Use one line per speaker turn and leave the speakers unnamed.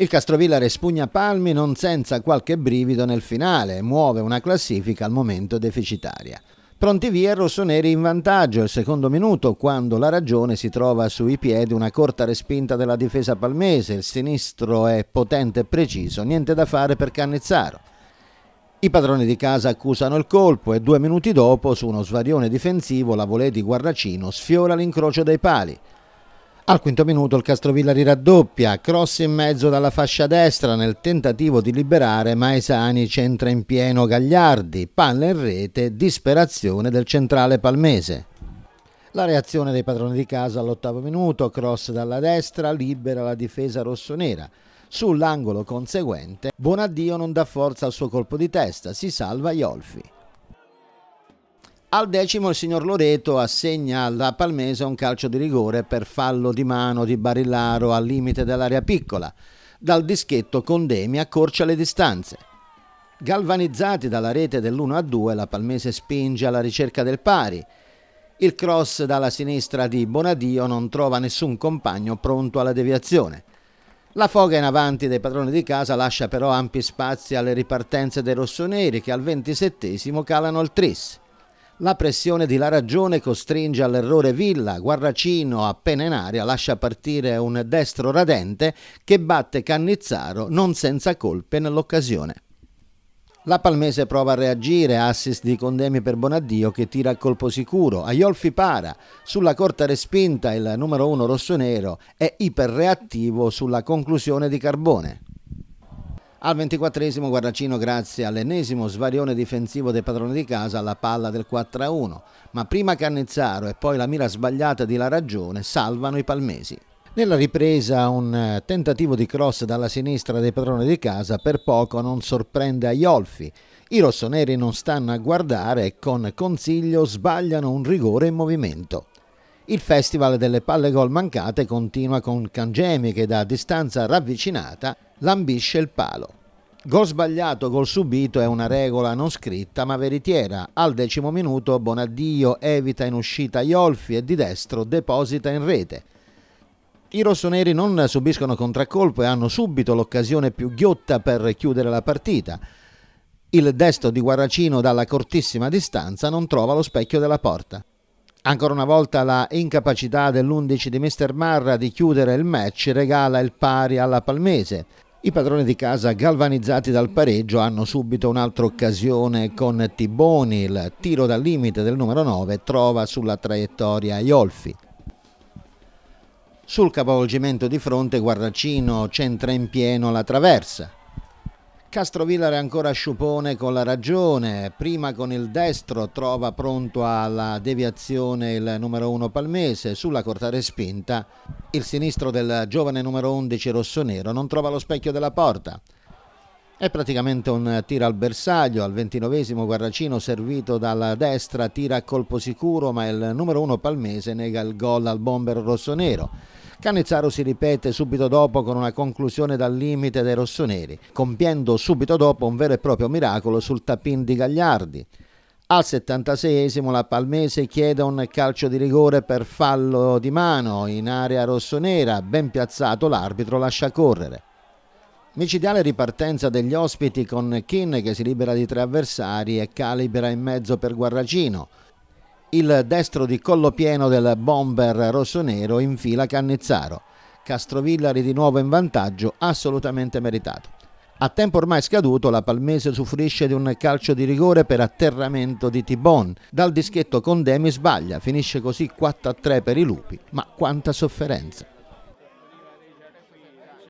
Il Castrovilla respugna Palmi non senza qualche brivido nel finale, muove una classifica al momento deficitaria. Pronti via rossoneri in vantaggio al secondo minuto quando la ragione si trova sui piedi una corta respinta della difesa palmese, il sinistro è potente e preciso, niente da fare per Cannizzaro. I padroni di casa accusano il colpo e due minuti dopo su uno svarione difensivo la volée di Guarracino sfiora l'incrocio dei pali. Al quinto minuto il Castrovilla rirraddoppia, cross in mezzo dalla fascia destra nel tentativo di liberare Maesani centra in pieno Gagliardi, palla in rete, disperazione del centrale palmese. La reazione dei padroni di casa all'ottavo minuto, cross dalla destra, libera la difesa rossonera. Sull'angolo conseguente, Bonaddio non dà forza al suo colpo di testa, si salva Iolfi. Al decimo il signor Loreto assegna alla Palmese un calcio di rigore per fallo di mano di Barillaro al limite dell'area piccola. Dal dischetto Condemi accorcia le distanze. Galvanizzati dalla rete dell'1 2, la Palmese spinge alla ricerca del pari. Il cross dalla sinistra di Bonadio non trova nessun compagno pronto alla deviazione. La foga in avanti dei padroni di casa lascia però ampi spazi alle ripartenze dei rossoneri che al ventisettesimo calano il tris. La pressione di La Ragione costringe all'errore Villa, Guarracino appena in aria lascia partire un destro radente che batte Cannizzaro non senza colpe nell'occasione. La Palmese prova a reagire, assist di Condemi per Bonaddio che tira a colpo sicuro, Aiolfi para, sulla corta respinta il numero 1 rossonero è iperreattivo sulla conclusione di Carbone. Al 24 Guaracino, grazie all'ennesimo svarione difensivo dei padroni di casa, la palla del 4-1. Ma prima Cannizzaro e poi la mira sbagliata di La Ragione salvano i palmesi. Nella ripresa un eh, tentativo di cross dalla sinistra dei padroni di casa per poco non sorprende Aiolfi. I rossoneri non stanno a guardare e con consiglio sbagliano un rigore in movimento. Il festival delle palle gol mancate continua con Cangemi che da distanza ravvicinata lambisce il palo. Gol sbagliato, gol subito è una regola non scritta ma veritiera. Al decimo minuto Bonaddio evita in uscita Iolfi e di destro deposita in rete. I rossoneri non subiscono contraccolpo e hanno subito l'occasione più ghiotta per chiudere la partita. Il destro di Guaracino dalla cortissima distanza non trova lo specchio della porta. Ancora una volta la incapacità dell'11 di Mr. Marra di chiudere il match regala il pari alla Palmese. I padroni di casa galvanizzati dal pareggio hanno subito un'altra occasione con Tiboni, il tiro dal limite del numero 9 trova sulla traiettoria Iolfi. Sul capovolgimento di fronte Guarracino centra in pieno la traversa, Castrovillare ancora sciupone con la ragione, prima con il destro trova pronto alla deviazione il numero 1 Palmese, sulla corta respinta il sinistro del giovane numero 11 Rossonero non trova lo specchio della porta. È praticamente un tiro al bersaglio, al ventinovesimo Guarracino servito dalla destra tira a colpo sicuro ma il numero 1 Palmese nega il gol al bomber rossonero. Cannizzaro si ripete subito dopo con una conclusione dal limite dei rossoneri, compiendo subito dopo un vero e proprio miracolo sul tapin di Gagliardi. Al 76esimo la Palmese chiede un calcio di rigore per fallo di mano in area rossonera, ben piazzato l'arbitro lascia correre. Micidiale ripartenza degli ospiti con Kin che si libera di tre avversari e calibra in mezzo per Guarracino. Il destro di collo pieno del bomber rossonero infila Cannizzaro. Castrovillari di nuovo in vantaggio, assolutamente meritato. A tempo ormai scaduto, la Palmese soffrisce di un calcio di rigore per atterramento di Tibon. Dal dischetto Condemi sbaglia, finisce così 4-3 per i lupi. Ma quanta sofferenza!